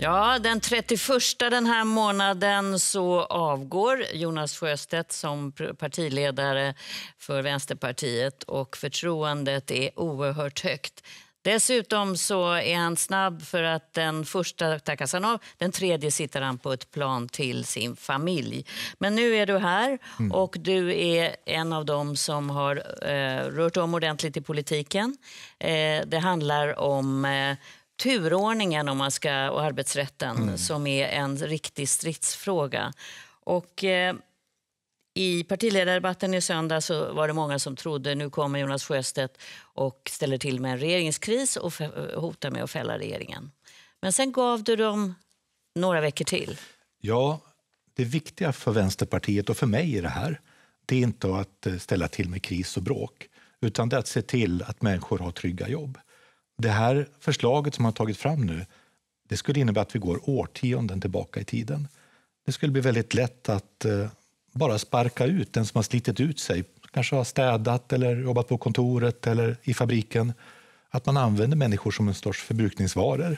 Ja, den 31 den här månaden så avgår Jonas Sjöstedt som partiledare för Vänsterpartiet och förtroendet är oerhört högt. Dessutom så är han snabb för att den första tackas han av. Den tredje sitter han på ett plan till sin familj. Men nu är du här mm. och du är en av dem som har eh, rört om ordentligt i politiken. Eh, det handlar om eh, turordningen om man ska, och arbetsrätten mm. som är en riktig stridsfråga. Och, eh, i partiledardebatten i söndag så var det många som trodde nu kommer Jonas Sjöstedt och ställer till med en regeringskris och eh, hotar med att fälla regeringen. Men sen gav du dem några veckor till. Ja, det viktiga för Vänsterpartiet och för mig i det här det är inte att eh, ställa till med kris och bråk utan det är att se till att människor har trygga jobb det här förslaget som har tagits fram nu det skulle innebära att vi går årtionden tillbaka i tiden. Det skulle bli väldigt lätt att eh, bara sparka ut den som har slitit ut sig, kanske har städat eller jobbat på kontoret eller i fabriken. Att man använder människor som en sorts förbrukningsvaror.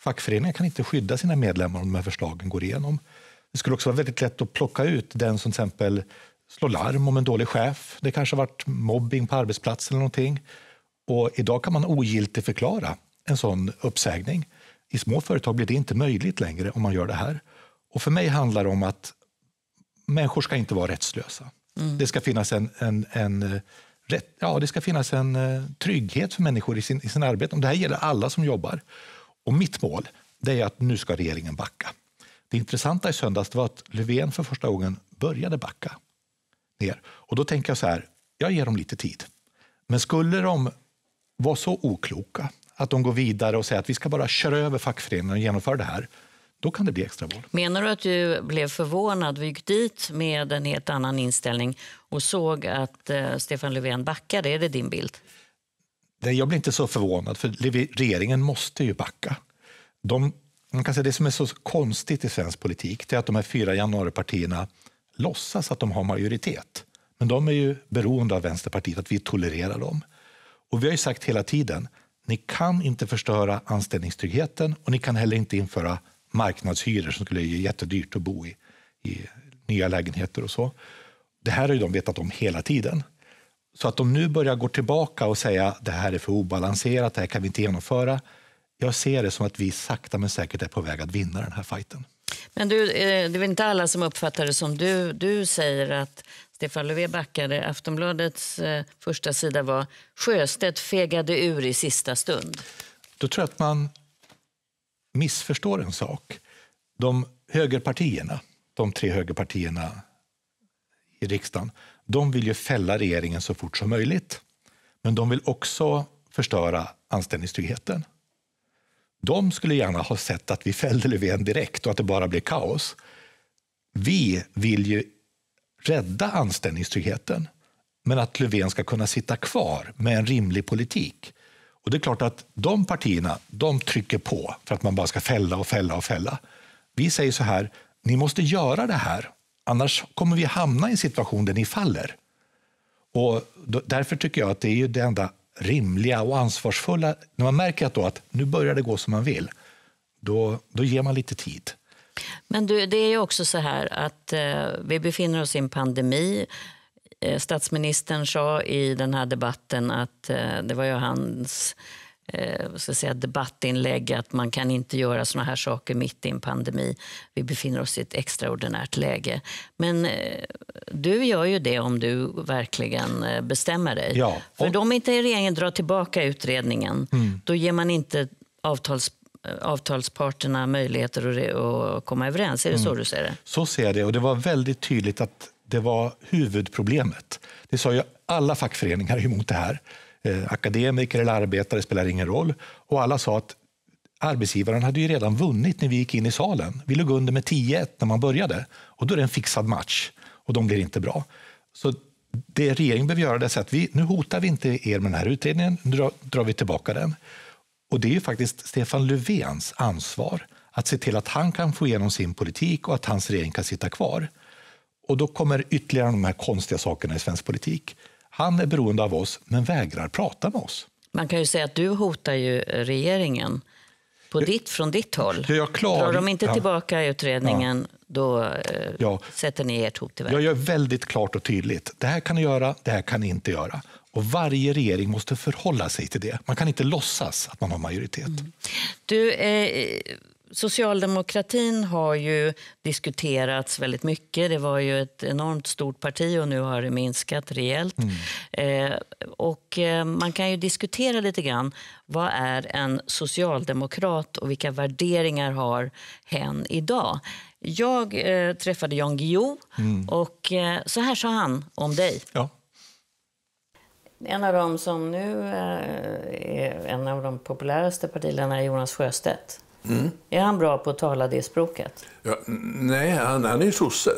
Fackföreningar kan inte skydda sina medlemmar om de här förslagen går igenom. Det skulle också vara väldigt lätt att plocka ut den som till exempel slår larm om en dålig chef. Det kanske har varit mobbing på arbetsplatsen eller någonting. Och idag kan man ogiltigt förklara en sån uppsägning. I små företag blir det inte möjligt längre om man gör det här. Och för mig handlar det om att människor ska inte vara rättslösa. Mm. Det ska finnas en, en, en eh, ja, det ska finnas en eh, trygghet för människor i sin, i sin arbete. Det här gäller alla som jobbar. Och mitt mål det är att nu ska regeringen backa. Det intressanta i söndags var att Löfven för första gången började backa ner. Och då tänker jag så här, jag ger dem lite tid. Men skulle de var så okloka att de går vidare och säger att vi ska bara köra över fackföreningen och genomföra det här, då kan det bli extraval. Menar du att du blev förvånad? Vi gick dit med en helt annan inställning och såg att eh, Stefan Löfven backade. Är det din bild? Nej, jag blev inte så förvånad, för regeringen måste ju backa. De, man kan säga det som är så konstigt i svensk politik är att de här fyra januaripartierna låtsas att de har majoritet. Men de är ju beroende av Vänsterpartiet, att vi tolererar dem. Och vi har sagt hela tiden, ni kan inte förstöra anställningstryggheten och ni kan heller inte införa marknadshyror som skulle ge jättedyrt att bo i, i nya lägenheter och så. Det här har de vetat om hela tiden. Så att de nu börjar gå tillbaka och säga det här är för obalanserat, det här kan vi inte genomföra. Jag ser det som att vi sakta men säkert är på väg att vinna den här fighten. Men du, eh, det är väl inte alla som uppfattar det som du, du säger att Stefan Löfven backade. Aftonbladets eh, första sida var Sjöstedt fegade ur i sista stund. Då tror jag att man missförstår en sak. De högerpartierna, de tre högerpartierna i riksdagen, de vill ju fälla regeringen så fort som möjligt. Men de vill också förstöra anställningstryggheten. De skulle gärna ha sett att vi fällde Löfven direkt och att det bara blev kaos. Vi vill ju rädda anställningstryggheten men att Löfven ska kunna sitta kvar med en rimlig politik. Och Det är klart att de partierna de trycker på för att man bara ska fälla och fälla och fälla. Vi säger så här, ni måste göra det här annars kommer vi hamna i en situation där ni faller. Och därför tycker jag att det är ju det enda rimliga och ansvarsfulla. När man märker att, då att nu börjar det gå som man vill, då, då ger man lite tid. Men du, det är ju också så här att eh, vi befinner oss i en pandemi. Eh, statsministern sa i den här debatten att eh, det var ju hans eh, ska säga, debattinlägg att man kan inte göra såna här saker mitt i en pandemi. Vi befinner oss i ett extraordinärt läge. Men eh, du gör ju det om du verkligen eh, bestämmer dig. Ja, och... För om inte regeringen drar tillbaka utredningen, mm. då ger man inte avtals Eh, avtalsparterna möjligheter att komma överens. Är det mm. så du ser det? Så ser jag det. Och det var väldigt tydligt att det var huvudproblemet. Det sa ju alla fackföreningar emot det här. Eh, akademiker eller arbetare spelar ingen roll. Och alla sa att arbetsgivaren hade ju redan vunnit när vi gick in i salen. Vi låg under med 10-1 när man började. Och då är det en fixad match och de blir inte bra. Så det regeringen behöver göra är att säga vi, nu hotar vi inte er med den här utredningen, nu drar vi tillbaka den. Och det är faktiskt Stefan Löfvens ansvar att se till att han kan få igenom sin politik och att hans regering kan sitta kvar. Och då kommer ytterligare de här konstiga sakerna i svensk politik. Han är beroende av oss, men vägrar prata med oss. Man kan ju säga att du hotar ju regeringen på jag, ditt, från ditt håll. Ja, jag klar, Drar de inte ja, tillbaka utredningen, ja, då eh, ja, sätter ni ert hot till världen. Jag gör väldigt klart och tydligt. Det här kan ni göra, det här kan ni inte göra. Och Varje regering måste förhålla sig till det. Man kan inte låtsas att man har majoritet. Mm. Du, eh, socialdemokratin har ju diskuterats väldigt mycket. Det var ju ett enormt stort parti och nu har det minskat rejält. Mm. Eh, och, eh, man kan ju diskutera lite grann. Vad är en socialdemokrat och vilka värderingar har hen idag? Jag eh, träffade Jan Guillou mm. och eh, så här sa han om dig. Ja. En av dem som nu eh, är en av de populäraste partiledarna är Jonas Sjöstedt. Mm. Är han bra på att tala det språket? Ja, nej, han, han är ju sosse.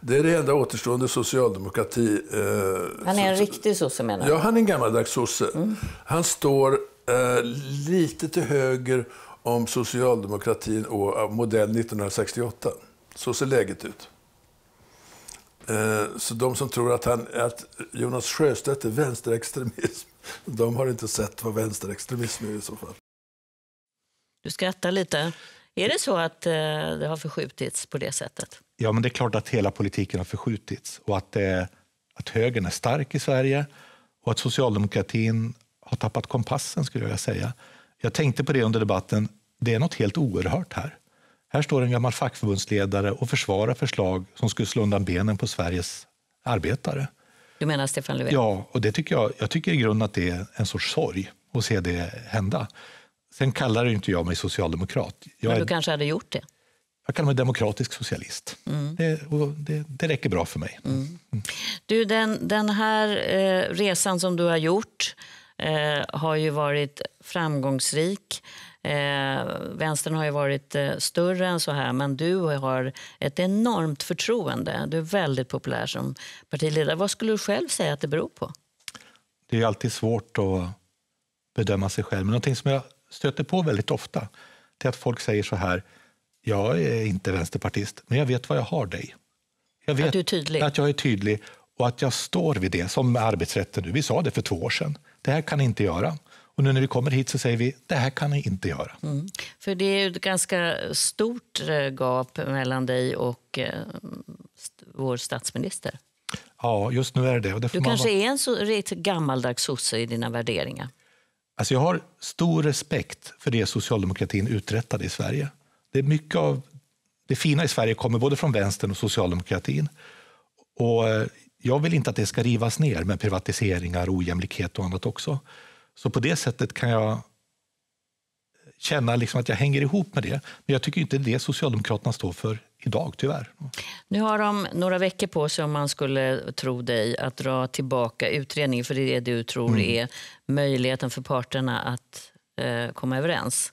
Det är det enda återstående socialdemokrati... Eh, han är en riktig sosse menar du? Ja, han är en gammaldags sosse. Mm. Han står eh, lite till höger om socialdemokratin och eh, modell 1968. Så ser läget ut. Eh, så de som tror att, han, att Jonas Sjöstedt är vänsterextremism, de har inte sett vad vänsterextremism är i så fall. Du skrattar lite. Är det så att eh, det har förskjutits på det sättet? Ja, men det är klart att hela politiken har förskjutits och att, det, eh, att högern är stark i Sverige och att socialdemokratin har tappat kompassen skulle jag säga. Jag tänkte på det under debatten, det är något helt oerhört här. Här står en gammal fackförbundsledare och försvarar förslag som skulle slå undan benen på Sveriges arbetare. Du menar Stefan Löfven? Ja, och det tycker jag, jag tycker i grunden att det är en sorts sorg att se det hända. Sen kallar inte jag mig socialdemokrat. Jag Men du är, kanske hade gjort det? Jag kallar mig demokratisk socialist. Mm. Det, det, det, räcker bra för mig. Mm. mm. Mm. Du, den, den här eh, resan som du har gjort eh, har ju varit framgångsrik. Eh, vänstern har ju varit eh, större än så här, men du har ett enormt förtroende. Du är väldigt populär som partiledare. Vad skulle du själv säga att det beror på? Det är alltid svårt att bedöma sig själv, men någonting som jag stöter på väldigt ofta är att folk säger så här, jag är inte vänsterpartist, men jag vet vad jag har dig. Jag vet att, du är tydlig. att jag är tydlig och att jag står vid det, som med arbetsrätten Vi sa det för två år sedan. Det här kan ni inte göra. Och nu när vi kommer hit så säger vi, det här kan ni inte göra. Mm. För det är ett ganska stort eh, gap mellan dig och eh, vår statsminister. Ja, just nu är det det. Du kanske vara... är en så, riktigt gammaldags sosse i dina värderingar? Alltså jag har stor respekt för det socialdemokratin uträttade i Sverige. Det är mycket av det fina i Sverige kommer både från vänstern och socialdemokratin. Och eh, jag vill inte att det ska rivas ner med privatiseringar, ojämlikhet och annat också. Så på det sättet kan jag känna liksom att jag hänger ihop med det. Men jag tycker inte det Socialdemokraterna står för idag, tyvärr. Nu har de några veckor på sig, om man skulle tro dig, att dra tillbaka utredningen. För det är det du tror mm. är möjligheten för parterna att eh, komma överens.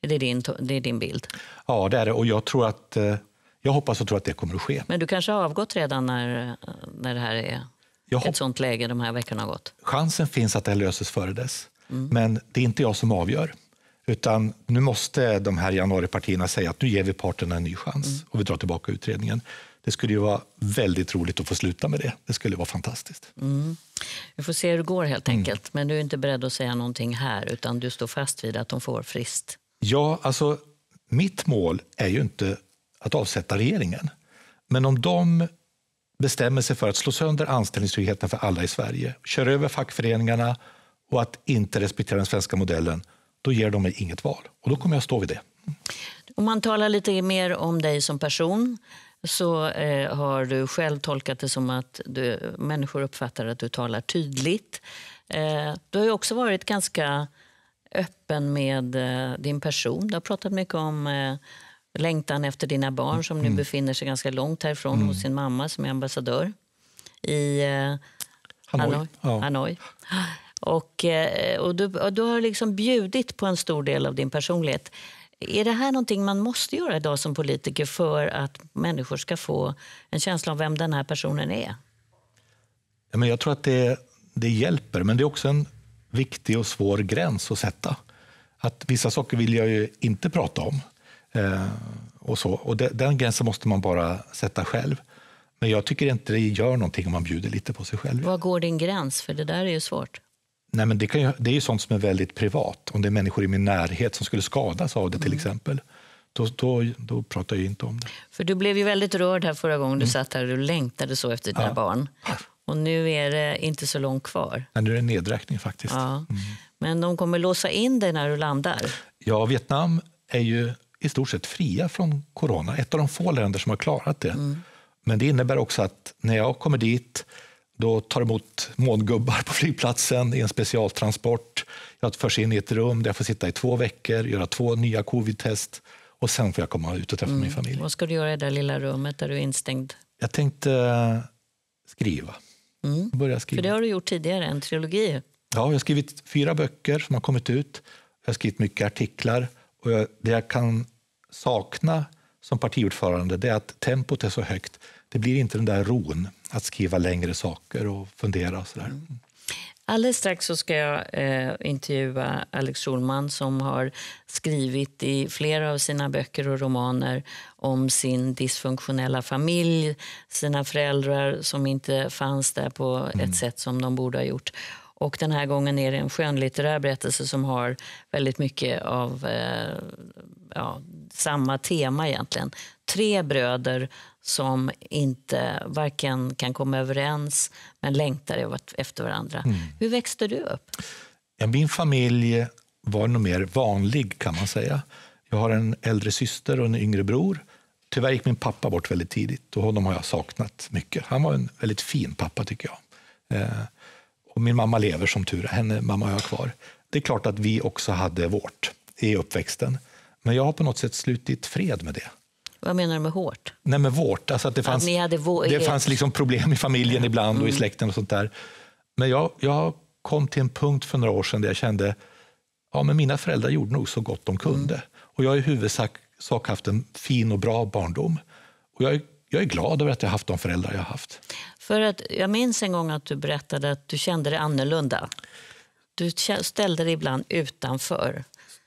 Är det, din, det är din bild? Ja, det är det. Och jag, tror att, eh, jag hoppas och tror att det kommer att ske. Men du kanske har avgått redan när, eh, när det här är Jaha. ett sånt läge de här veckorna har gått? Chansen finns att det löses före dess, mm. men det är inte jag som avgör. Utan nu måste de här januaripartierna säga att nu ger vi parterna en ny chans mm. och vi drar tillbaka utredningen. Det skulle ju vara väldigt roligt att få sluta med det. Det skulle vara fantastiskt. Mm. Vi får se hur det går helt mm. enkelt. Mm. Men du är inte beredd att säga någonting här utan du står fast vid att de får frist. Ja, alltså mitt mål är ju inte att avsätta regeringen. Men om de bestämmer sig för att slå sönder anställningstryggheten för alla i Sverige, kör över fackföreningarna och att inte respektera den svenska modellen, då ger de mig inget val. Och då kommer jag stå vid det. Om man talar lite mer om dig som person så eh, har du själv tolkat det som att du, människor uppfattar att du talar tydligt. Eh, du har ju också varit ganska öppen med eh, din person. Du har pratat mycket om eh, längtan efter dina barn som nu mm. befinner sig ganska långt härifrån mm. hos sin mamma som är ambassadör i eh, Hanoi. Hanoi. Ja. Hanoi. Och, eh, och, du, och du har liksom bjudit på en stor del av din personlighet. Är det här någonting man måste göra idag som politiker för att människor ska få en känsla av vem den här personen är? Ja, men jag tror att det, det hjälper, men det är också en viktig och svår gräns att sätta. Att vissa saker vill jag ju inte prata om. Eh, och så. Och de, den gränsen måste man bara sätta själv. Men jag tycker inte det gör någonting om man bjuder lite på sig själv. Var går din gräns? För det där är ju svårt. Nej, men det, kan ju, det är ju sånt som är väldigt privat. Om det är människor i min närhet som skulle skadas av det till mm. exempel. Då, då, då, pratar jag inte om det. För du blev ju väldigt rörd här förra gången du mm. satt här och längtade så efter dina ja. barn. Och nu är det inte så långt kvar. Nej, nu är det nedräkning faktiskt. Ja. Mm. Men de kommer låsa in dig när du landar? Ja, Vietnam är ju i stort sett fria från corona. Ett av de få länder som har klarat det. Mm. Men det innebär också att när jag kommer dit då tar emot mångubbar på flygplatsen i en specialtransport. Jag förs in i ett rum där jag får sitta i två veckor, göra två nya covidtest och sen får jag komma ut och träffa mm. min familj. Vad ska du göra i det där lilla rummet där du är instängd? Jag tänkte eh, skriva. Mm. Börja skriva. För det har du gjort tidigare, en trilogi. Ja, jag har skrivit fyra böcker som har kommit ut. Jag har skrivit mycket artiklar. Och jag, det jag kan sakna som partiordförande det är att tempot är så högt. Det blir inte den där ron att skriva längre saker och fundera och sådär. Mm. Alldeles strax så ska jag eh, intervjua Alex Schulman som har skrivit i flera av sina böcker och romaner om sin dysfunktionella familj, sina föräldrar som inte fanns där på mm. ett sätt som de borde ha gjort. Och den här gången är det en skönlitterär berättelse som har väldigt mycket av eh, ja, samma tema egentligen. Tre bröder som inte varken kan komma överens men längtar efter varandra. Mm. Hur växte du upp? min familj var nog mer vanlig kan man säga. Jag har en äldre syster och en yngre bror. Tyvärr gick min pappa bort väldigt tidigt och honom har jag saknat mycket. Han var en väldigt fin pappa tycker jag. Eh, och min mamma lever som tur är, henne mamma har jag kvar. Det är klart att vi också hade vårt i uppväxten. Men jag har på något sätt slutit fred med det. Vad menar du med hårt? Nej, med vårt. Alltså att det fanns, att vå- det fanns liksom problem i familjen ibland mm. och i mm. släkten och sånt där. Men jag, jag kom till en punkt för några år sedan där jag kände ja, men mina föräldrar gjorde nog så gott de kunde. Mm. Och jag har i huvudsak haft en fin och bra barndom. Och jag, jag är glad över att jag haft de föräldrar jag har haft. För att, jag minns en gång att du berättade att du kände dig annorlunda. Du ställde dig ibland utanför.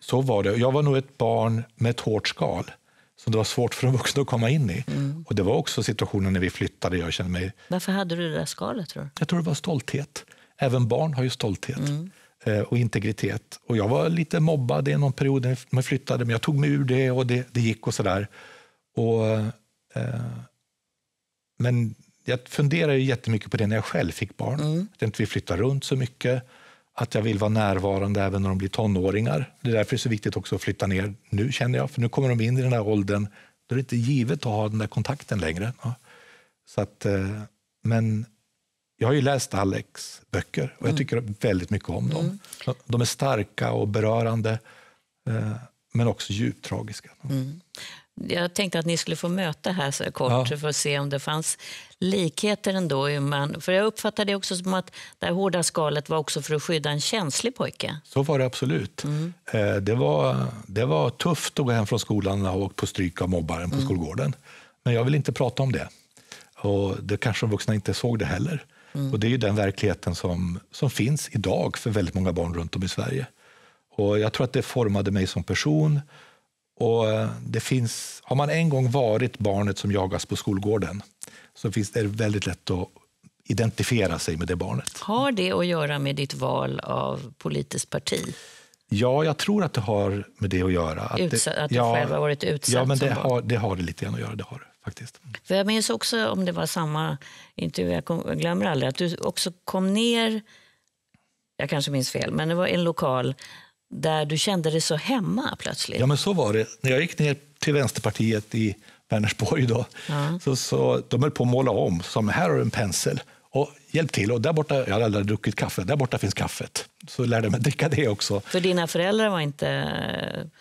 Så var det. Jag var nog ett barn med ett hårt skal som det var svårt för de vuxna att komma in i. Mm. Och Det var också situationen när vi flyttade. Jag kände mig... Varför hade du det där skalet? Tror du? Jag tror det var stolthet. Även barn har ju stolthet mm. Eh, och integritet. Och Jag var lite mobbad i någon period när jag flyttade men jag tog mig ur det och det, det gick. och sådär. Och, eh, men jag funderade jättemycket på det när jag själv fick barn. Mm. Att vi flyttar runt så mycket att jag vill vara närvarande även när de blir tonåringar. Det är därför det är så viktigt också att flytta ner nu, känner jag. För nu kommer de in i den där åldern då det är inte givet att ha den där kontakten längre. Ja. Så att, eh, men jag har ju läst Alex böcker och jag mm. tycker mm. väldigt mycket om dem. Mm. De är starka och berörande, eh, men också djupt tragiska. Mm jag tänkte att ni skulle få möta här så kort ja. för att se om det fanns likheter ändå. Man, för jag uppfattade det också som att det här hårda skalet var också för att skydda en känslig pojke. Så var det absolut. Mm. Eh, det, var, det var tufft att gå hem från skolan och på stryk av mobbaren på mm. skolgården. Men jag vill inte prata om det. Och det kanske de vuxna inte såg det heller. Mm. Och det är ju den verkligheten som, som finns idag för väldigt många barn runt om i Sverige. Och jag tror att det formade mig som person och eh, det finns, har man en gång varit barnet som jagas på skolgården så finns det väldigt lätt att identifiera sig med det barnet. Har det att göra med ditt val av politiskt parti? Ja, jag tror att det har med det att göra. Att, Utsa att du ja, själv har varit utsatt? Ja, men det har, det har det lite grann att göra. Det har faktiskt. För jag minns också, om det var samma intervju, jag, jag glömmer aldrig, att du också kom ner jag kanske minns fel, men det var en lokal där du kände dig så hemma plötsligt. Ja, men så var det. När jag gick ner till Vänsterpartiet i Vänersborg då, ja. så, så de höll på att måla om. Som här har du en pensel. Och hjälp till. Och där borta, jag hade aldrig druckit kaffe, där borta finns kaffet. Så lärde jag mig dricka det också. För dina föräldrar var inte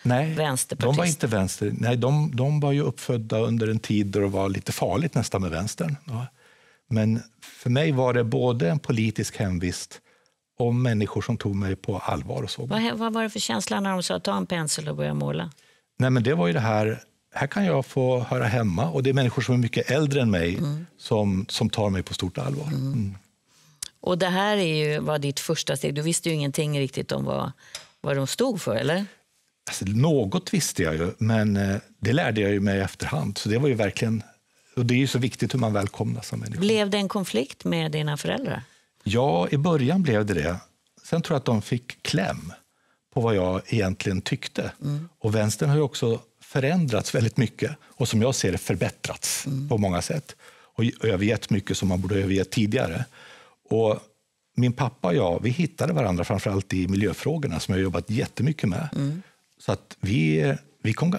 Nej, vänsterpartister? De var inte vänster. Nej, de, de var ju uppfödda under en tid då det var lite farligt nästan med vänstern. Men för mig var det både en politisk hemvist om människor som tog mig på allvar. och såg vad, vad var det för känsla när de sa ta en pensel och börja måla? Nej, men det var ju det här, här kan jag få höra hemma och det är människor som är mycket äldre än mig mm. som, som tar mig på stort allvar. Mm. mm. Och det här är ju, var ditt första steg, du visste ju ingenting riktigt om vad, vad de stod för, eller? Alltså, något visste jag ju, men eh, det lärde jag ju mig i efterhand. Så det var ju verkligen, och det är ju så viktigt hur man välkomnas som människa. Blev det en konflikt med dina föräldrar? Ja, i början blev det det. Sen tror jag att de fick kläm på vad jag egentligen tyckte. Mm. Och vänstern har också förändrats väldigt mycket och som jag ser det förbättrats mm. på många sätt och övergett mycket som man borde ha övergett tidigare. Och min pappa och jag vi hittade varandra framförallt i miljöfrågorna som jag jobbat jättemycket med. Mm. Så att vi, vi kom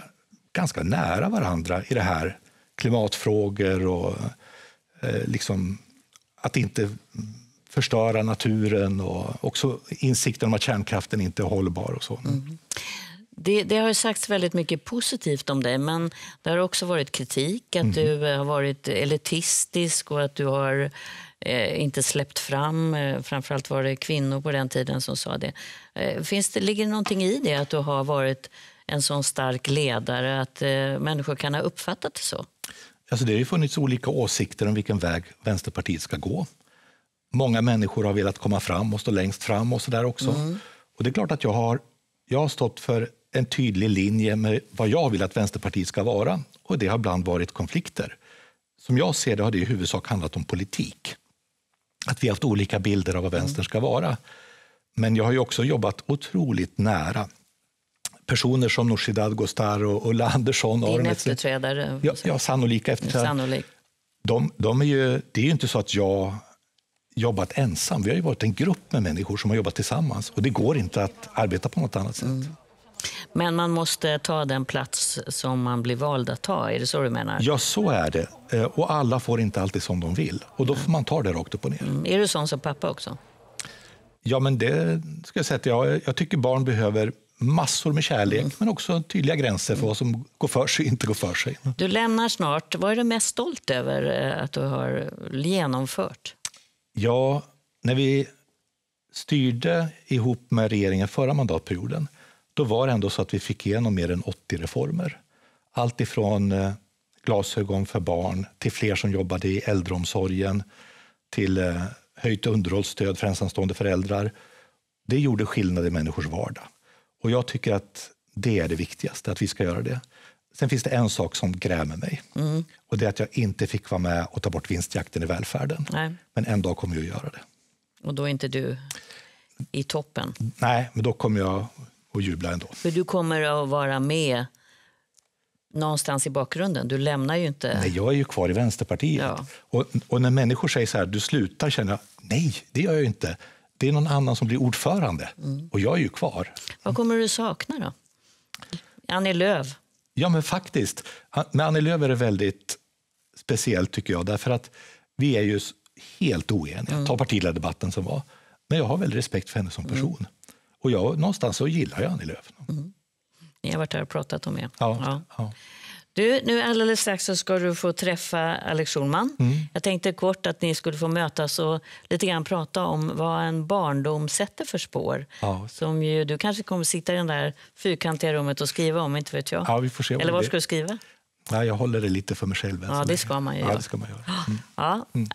ganska nära varandra i det här klimatfrågor och eh, liksom att inte förstöra naturen och också insikten om att kärnkraften inte är hållbar. och så. Mm. mm. Det, det, har sagts väldigt mycket positivt om dig, men det har också varit kritik. Att mm. du mhm. eh, har varit elitistisk och att du har eh, inte släppt fram... Eh, framförallt var det kvinnor på den tiden som sa det. Eh, finns det ligger det någonting i det, att du har varit en sån stark ledare att eh, människor kan ha uppfattat det så? Alltså det har funnits olika åsikter om vilken väg Vänsterpartiet ska gå. Många människor har velat komma fram och stå längst fram och så där också. Mm. Och det är klart att jag har, jag har stått för en tydlig linje med vad jag vill att Vänsterpartiet ska vara. Och det har ibland varit konflikter. Som jag ser det har det i huvudsak handlat om politik. Att vi har haft olika bilder av vad mm. vänstern ska vara. Men jag har också jobbat otroligt nära personer som Nooshi Dadgostar och Ulla Andersson. Din efterträdare? Ja, ja, sannolika efterträdare. Sannolik. De, de är ju, det är ju inte så att jag jobbat ensam. Vi har varit en grupp med människor som har jobbat tillsammans och det går inte att arbeta på något annat sätt. Mm. Men man måste ta den plats som man blir vald att ta, är det så du menar? Ja, så är det. Eh, och alla får inte alltid som de vill. Och då får man ta det rakt upp och ner. Mm. mm. Är du sån som pappa också? Ja, men det ska jag säga att jag, jag tycker barn behöver massor med kärlek, mm. men också tydliga gränser för mm. vad som går för sig och inte går för sig. Du lämnar snart. Vad är du mest stolt över eh, att du har genomfört? Ja, när vi styrde ihop med regeringen förra mandatperioden, då var det ändå så att vi fick igenom mer än 80 reformer. Allt ifrån eh, glasögon för barn till fler som jobbade i äldreomsorgen till eh, höjt underhållsstöd för ensamstående föräldrar. Det gjorde skillnad i människors vardag. Och jag tycker att det är det viktigaste, att vi ska göra det. Sen finns det en sak som grämer mig. Mm. Och Det är att jag inte fick vara med och ta bort vinstjakten i välfärden. Nej. Men en dag kommer jag att göra det. Och då är inte du i toppen? Nej, men då kommer jag att jubla ändå. För du kommer att vara med någonstans i bakgrunden. Du lämnar ju inte... Nej, jag är ju kvar i Vänsterpartiet. Ja. Och, och, när människor säger så här, du slutar, känner jag, nej, det gör jag inte. Det är någon annan som blir ordförande mm. och jag är ju kvar. Vad kommer du sakna då? Annie Lööf? Ja, men faktiskt. Med Annie Lööf är det väldigt speciellt, tycker jag. Därför att vi är ju helt oeniga. Mm. Ta partiledardebatten som var. Men jag har väldigt respekt för henne som mm. person. Mm. Och jag, någonstans så gillar jag Annie Lööf. Mm. Ni har varit här och pratat om det. Ja. ja. ja. Du, nu alldeles strax så ska du få träffa Alex Schulman. Mm. Jag tänkte kort att ni skulle få mötas och lite grann prata om vad en barndom sätter för spår. Ja. Som ju, du kanske kommer sitta i det där fyrkantiga rummet och skriva om, inte vet jag. Ja, vi får se Eller vad ska du skriva? Ja, jag håller det lite för mig själv. Alltså. Ja, det ska man ju ja, göra. Det ska man göra. Mm. Ja, mm.